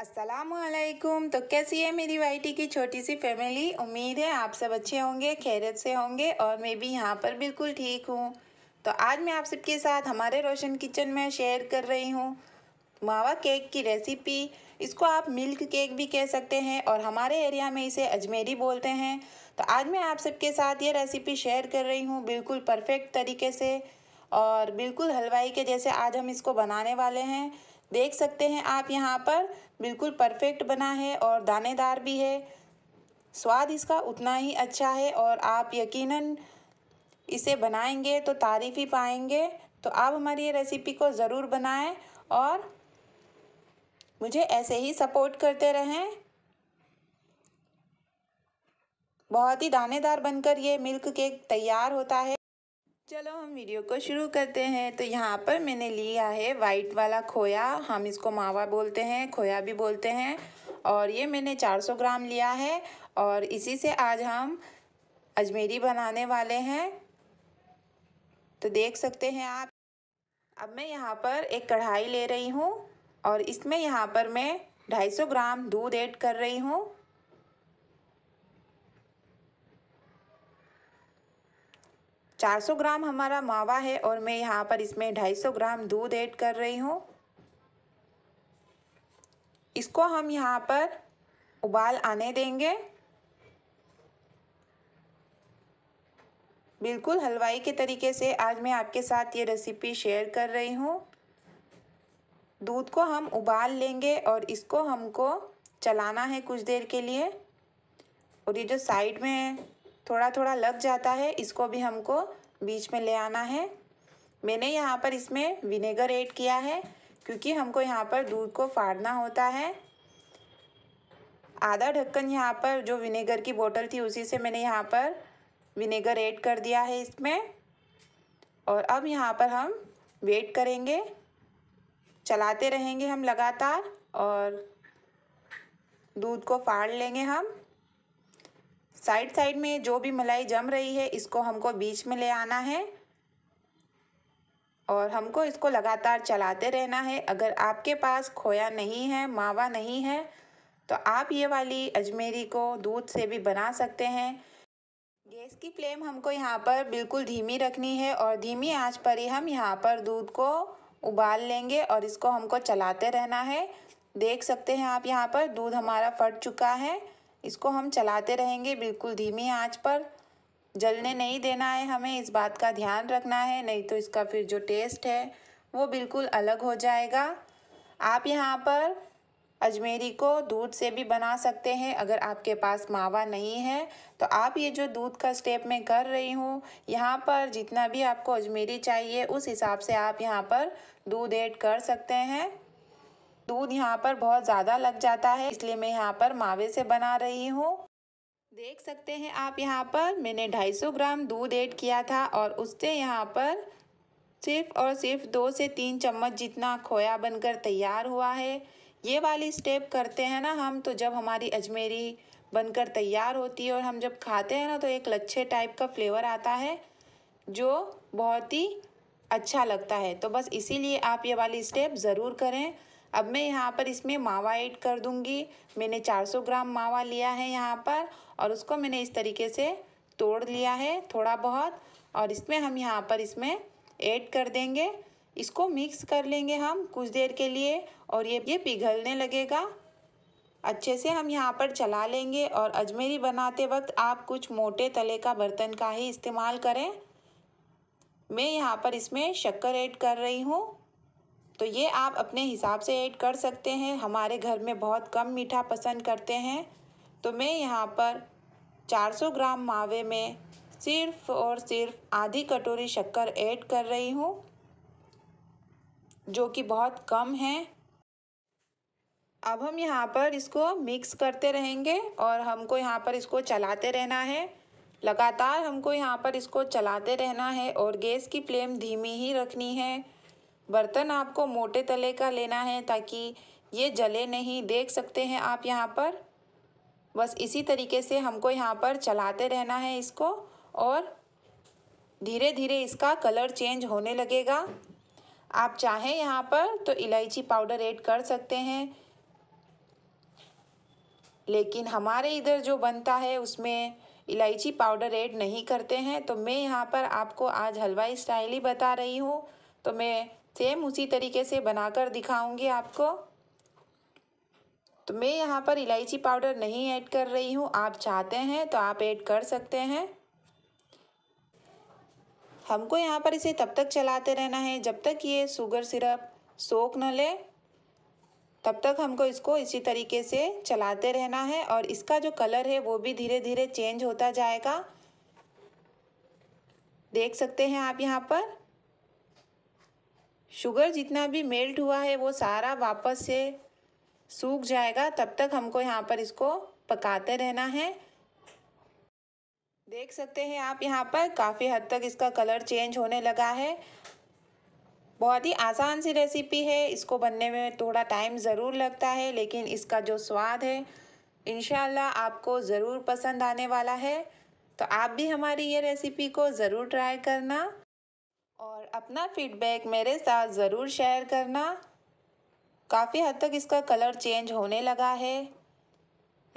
असलकुम तो कैसी है मेरी वाइटी की छोटी सी फैमिली उम्मीद है आप सब अच्छे होंगे खैरियत से होंगे और मैं भी यहाँ पर बिल्कुल ठीक हूँ तो आज मैं आप सबके साथ हमारे रोशन किचन में शेयर कर रही हूँ मावा केक की रेसिपी इसको आप मिल्क केक भी कह सकते हैं और हमारे एरिया में इसे अजमेरी बोलते हैं तो आज मैं आप सबके साथ ये रेसिपी शेयर कर रही हूँ बिल्कुल परफेक्ट तरीके से और बिल्कुल हलवाई के जैसे आज हम इसको बनाने वाले हैं देख सकते हैं आप यहाँ पर बिल्कुल परफेक्ट बना है और दानेदार भी है स्वाद इसका उतना ही अच्छा है और आप यकीनन इसे बनाएंगे तो तारीफ़ ही पाएंगे तो आप हमारी ये रेसिपी को ज़रूर बनाएं और मुझे ऐसे ही सपोर्ट करते रहें बहुत ही दानेदार बनकर ये मिल्क केक तैयार होता है चलो हम वीडियो को शुरू करते हैं तो यहाँ पर मैंने लिया है वाइट वाला खोया हम इसको मावा बोलते हैं खोया भी बोलते हैं और ये मैंने 400 ग्राम लिया है और इसी से आज हम अजमेरी बनाने वाले हैं तो देख सकते हैं आप अब मैं यहाँ पर एक कढ़ाई ले रही हूँ और इसमें यहाँ पर मैं 250 ग्राम दूध ऐड कर रही हूँ 400 ग्राम हमारा मावा है और मैं यहाँ पर इसमें 250 ग्राम दूध ऐड कर रही हूँ इसको हम यहाँ पर उबाल आने देंगे बिल्कुल हलवाई के तरीके से आज मैं आपके साथ ये रेसिपी शेयर कर रही हूँ दूध को हम उबाल लेंगे और इसको हमको चलाना है कुछ देर के लिए और ये जो साइड में थोड़ा थोड़ा लग जाता है इसको भी हमको बीच में ले आना है मैंने यहाँ पर इसमें विनेगर ऐड किया है क्योंकि हमको यहाँ पर दूध को फाड़ना होता है आधा ढक्कन यहाँ पर जो विनेगर की बोतल थी उसी से मैंने यहाँ पर विनेगर ऐड कर दिया है इसमें और अब यहाँ पर हम वेट करेंगे चलाते रहेंगे हम लगातार और दूध को फाड़ लेंगे हम साइड साइड में जो भी मलाई जम रही है इसको हमको बीच में ले आना है और हमको इसको लगातार चलाते रहना है अगर आपके पास खोया नहीं है मावा नहीं है तो आप ये वाली अजमेरी को दूध से भी बना सकते हैं गैस की फ्लेम हमको यहाँ पर बिल्कुल धीमी रखनी है और धीमी आंच पर ही हम यहाँ पर दूध को उबाल लेंगे और इसको हमको चलाते रहना है देख सकते हैं आप यहाँ पर दूध हमारा फट चुका है इसको हम चलाते रहेंगे बिल्कुल धीमी आंच पर जलने नहीं देना है हमें इस बात का ध्यान रखना है नहीं तो इसका फिर जो टेस्ट है वो बिल्कुल अलग हो जाएगा आप यहाँ पर अजमेरी को दूध से भी बना सकते हैं अगर आपके पास मावा नहीं है तो आप ये जो दूध का स्टेप मैं कर रही हूँ यहाँ पर जितना भी आपको अजमेरी चाहिए उस हिसाब से आप यहाँ पर दूध ऐड कर सकते हैं दूध यहाँ पर बहुत ज़्यादा लग जाता है इसलिए मैं यहाँ पर मावे से बना रही हूँ देख सकते हैं आप यहाँ पर मैंने 250 ग्राम दूध ऐड किया था और उससे यहाँ पर सिर्फ और सिर्फ दो से तीन चम्मच जितना खोया बनकर तैयार हुआ है ये वाली स्टेप करते हैं ना हम तो जब हमारी अजमेरी बनकर तैयार होती है और हम जब खाते हैं ना तो एक लच्छे टाइप का फ्लेवर आता है जो बहुत ही अच्छा लगता है तो बस इसीलिए आप ये वाली स्टेप ज़रूर करें अब मैं यहाँ पर इसमें मावा ऐड कर दूँगी मैंने 400 ग्राम मावा लिया है यहाँ पर और उसको मैंने इस तरीके से तोड़ लिया है थोड़ा बहुत और इसमें हम यहाँ पर इसमें ऐड कर देंगे इसको मिक्स कर लेंगे हम कुछ देर के लिए और ये ये पिघलने लगेगा अच्छे से हम यहाँ पर चला लेंगे और अजमेरी बनाते वक्त आप कुछ मोटे तले का बर्तन का ही इस्तेमाल करें मैं यहाँ पर इसमें शक्कर ऐड कर रही हूँ तो ये आप अपने हिसाब से ऐड कर सकते हैं हमारे घर में बहुत कम मीठा पसंद करते हैं तो मैं यहाँ पर 400 ग्राम मावे में सिर्फ और सिर्फ आधी कटोरी शक्कर ऐड कर रही हूँ जो कि बहुत कम है अब हम यहाँ पर इसको मिक्स करते रहेंगे और हमको यहाँ पर इसको चलाते रहना है लगातार हमको यहाँ पर इसको चलाते रहना है और गैस की फ्लेम धीमी ही रखनी है बर्तन आपको मोटे तले का लेना है ताकि ये जले नहीं देख सकते हैं आप यहाँ पर बस इसी तरीके से हमको यहाँ पर चलाते रहना है इसको और धीरे धीरे इसका कलर चेंज होने लगेगा आप चाहें यहाँ पर तो इलायची पाउडर ऐड कर सकते हैं लेकिन हमारे इधर जो बनता है उसमें इलायची पाउडर ऐड नहीं करते हैं तो मैं यहाँ पर आपको आज हलवाई स्टाइल ही बता रही हूँ तो मैं सेम उसी तरीके से बनाकर दिखाऊंगी आपको तो मैं यहाँ पर इलायची पाउडर नहीं ऐड कर रही हूँ आप चाहते हैं तो आप ऐड कर सकते हैं हमको यहाँ पर इसे तब तक चलाते रहना है जब तक ये शुगर सिरप सोख न ले तब तक हमको इसको इसी तरीके से चलाते रहना है और इसका जो कलर है वो भी धीरे धीरे चेंज होता जाएगा देख सकते हैं आप यहाँ पर शुगर जितना भी मेल्ट हुआ है वो सारा वापस से सूख जाएगा तब तक हमको यहाँ पर इसको पकाते रहना है देख सकते हैं आप यहाँ पर काफ़ी हद तक इसका कलर चेंज होने लगा है बहुत ही आसान सी रेसिपी है इसको बनने में थोड़ा टाइम ज़रूर लगता है लेकिन इसका जो स्वाद है इन आपको ज़रूर पसंद आने वाला है तो आप भी हमारी ये रेसिपी को ज़रूर ट्राई करना और अपना फीडबैक मेरे साथ ज़रूर शेयर करना काफ़ी हद तक इसका कलर चेंज होने लगा है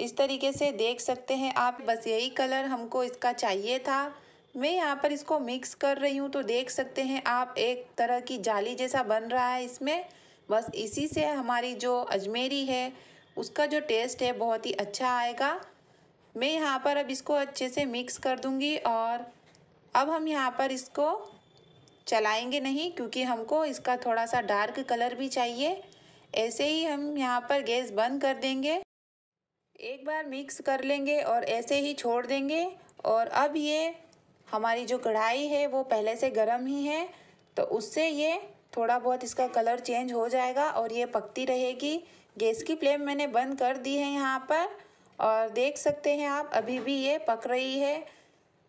इस तरीके से देख सकते हैं आप बस यही कलर हमको इसका चाहिए था मैं यहाँ पर इसको मिक्स कर रही हूँ तो देख सकते हैं आप एक तरह की जाली जैसा बन रहा है इसमें बस इसी से हमारी जो अजमेरी है उसका जो टेस्ट है बहुत ही अच्छा आएगा मैं यहाँ पर अब इसको अच्छे से मिक्स कर दूँगी और अब हम यहाँ पर इसको चलाएंगे नहीं क्योंकि हमको इसका थोड़ा सा डार्क कलर भी चाहिए ऐसे ही हम यहाँ पर गैस बंद कर देंगे एक बार मिक्स कर लेंगे और ऐसे ही छोड़ देंगे और अब ये हमारी जो कढ़ाई है वो पहले से गर्म ही है तो उससे ये थोड़ा बहुत इसका कलर चेंज हो जाएगा और ये पकती रहेगी गैस की फ्लेम मैंने बंद कर दी है यहाँ पर और देख सकते हैं आप अभी भी ये पक रही है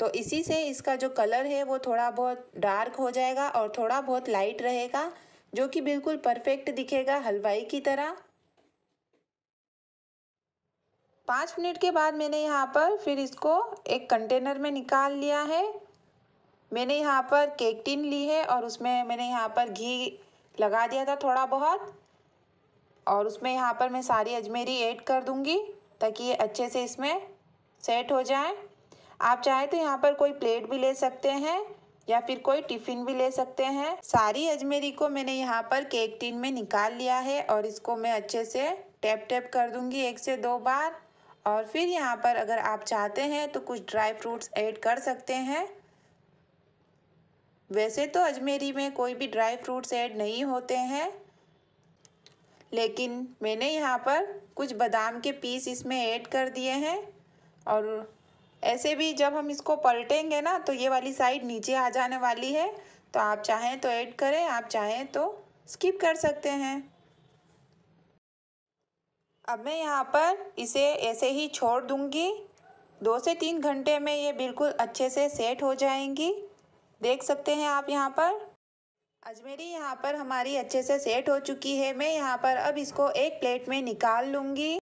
तो इसी से इसका जो कलर है वो थोड़ा बहुत डार्क हो जाएगा और थोड़ा बहुत लाइट रहेगा जो कि बिल्कुल परफेक्ट दिखेगा हलवाई की तरह पाँच मिनट के बाद मैंने यहाँ पर फिर इसको एक कंटेनर में निकाल लिया है मैंने यहाँ पर केक टिन ली है और उसमें मैंने यहाँ पर घी लगा दिया था थोड़ा बहुत और उसमें यहाँ पर मैं सारी अजमेरी ऐड कर दूँगी ताकि ये अच्छे से इसमें सेट हो जाए आप चाहे तो यहाँ पर कोई प्लेट भी ले सकते हैं या फिर कोई टिफ़िन भी ले सकते हैं सारी अजमेरी को मैंने यहाँ पर केक टिन में निकाल लिया है और इसको मैं अच्छे से टैप टैप कर दूंगी एक से दो बार और फिर यहाँ पर अगर आप चाहते हैं तो कुछ ड्राई फ्रूट्स ऐड कर सकते हैं वैसे तो अजमेरी में कोई भी ड्राई फ्रूट्स ऐड नहीं होते हैं लेकिन मैंने यहाँ पर कुछ बादाम के पीस इसमें ऐड कर दिए हैं और ऐसे भी जब हम इसको पलटेंगे ना तो ये वाली साइड नीचे आ जाने वाली है तो आप चाहें तो ऐड करें आप चाहें तो स्किप कर सकते हैं अब मैं यहाँ पर इसे ऐसे ही छोड़ दूँगी दो से तीन घंटे में ये बिल्कुल अच्छे से सेट हो जाएंगी देख सकते हैं आप यहाँ पर अजमेरी यहाँ पर हमारी अच्छे से सेट हो चुकी है मैं यहाँ पर अब इसको एक प्लेट में निकाल लूँगी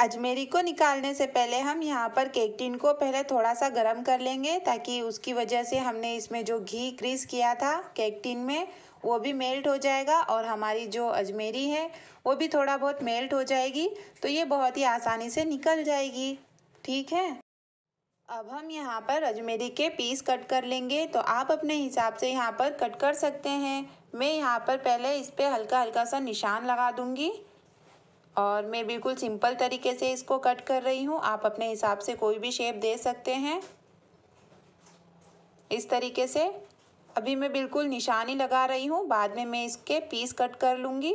अजमेरी को निकालने से पहले हम यहाँ पर केक टिन को पहले थोड़ा सा गर्म कर लेंगे ताकि उसकी वजह से हमने इसमें जो घी क्रीस किया था केक टिन में वो भी मेल्ट हो जाएगा और हमारी जो अजमेरी है वो भी थोड़ा बहुत मेल्ट हो जाएगी तो ये बहुत ही आसानी से निकल जाएगी ठीक है अब हम यहाँ पर अजमेरी के पीस कट कर लेंगे तो आप अपने हिसाब से यहाँ पर कट कर सकते हैं मैं यहाँ पर पहले इस पर हल्का हल्का सा निशान लगा दूँगी और मैं बिल्कुल सिंपल तरीके से इसको कट कर रही हूँ आप अपने हिसाब से कोई भी शेप दे सकते हैं इस तरीके से अभी मैं बिल्कुल निशानी लगा रही हूँ बाद में मैं इसके पीस कट कर लूँगी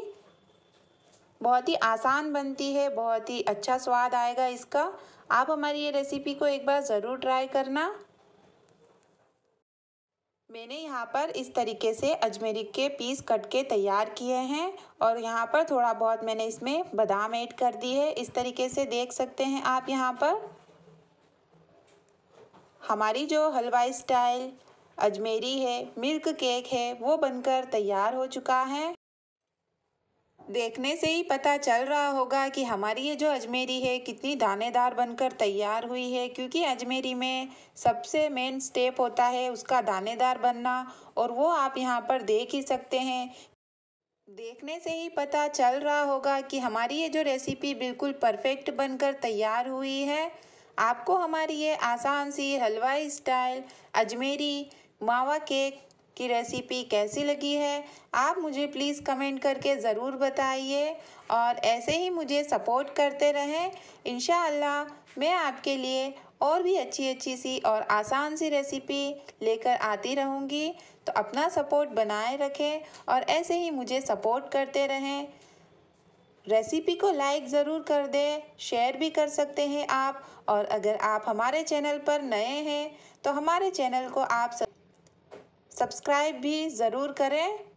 बहुत ही आसान बनती है बहुत ही अच्छा स्वाद आएगा इसका आप हमारी ये रेसिपी को एक बार ज़रूर ट्राई करना मैंने यहाँ पर इस तरीके से अजमेरी के पीस कट के तैयार किए हैं और यहाँ पर थोड़ा बहुत मैंने इसमें बादाम ऐड कर दी है इस तरीके से देख सकते हैं आप यहाँ पर हमारी जो हलवाई स्टाइल अजमेरी है मिल्क केक है वो बनकर तैयार हो चुका है देखने से ही पता चल रहा होगा कि हमारी ये जो अजमेरी है कितनी दानेदार बनकर तैयार हुई है क्योंकि अजमेरी में सबसे मेन स्टेप होता है उसका दानेदार बनना और वो आप यहाँ पर देख ही सकते हैं देखने से ही पता चल रहा होगा कि हमारी ये जो रेसिपी बिल्कुल परफेक्ट बनकर तैयार हुई है आपको हमारी ये आसान सी हलवाई स्टाइल अजमेरी मावा केक की रेसिपी कैसी लगी है आप मुझे प्लीज़ कमेंट करके ज़रूर बताइए और ऐसे ही मुझे सपोर्ट करते रहें इन मैं आपके लिए और भी अच्छी अच्छी सी और आसान सी रेसिपी लेकर आती रहूँगी तो अपना सपोर्ट बनाए रखें और ऐसे ही मुझे सपोर्ट करते रहें रेसिपी को लाइक ज़रूर कर दें शेयर भी कर सकते हैं आप और अगर आप हमारे चैनल पर नए हैं तो हमारे चैनल को आप सब सब्सक्राइब भी ज़रूर करें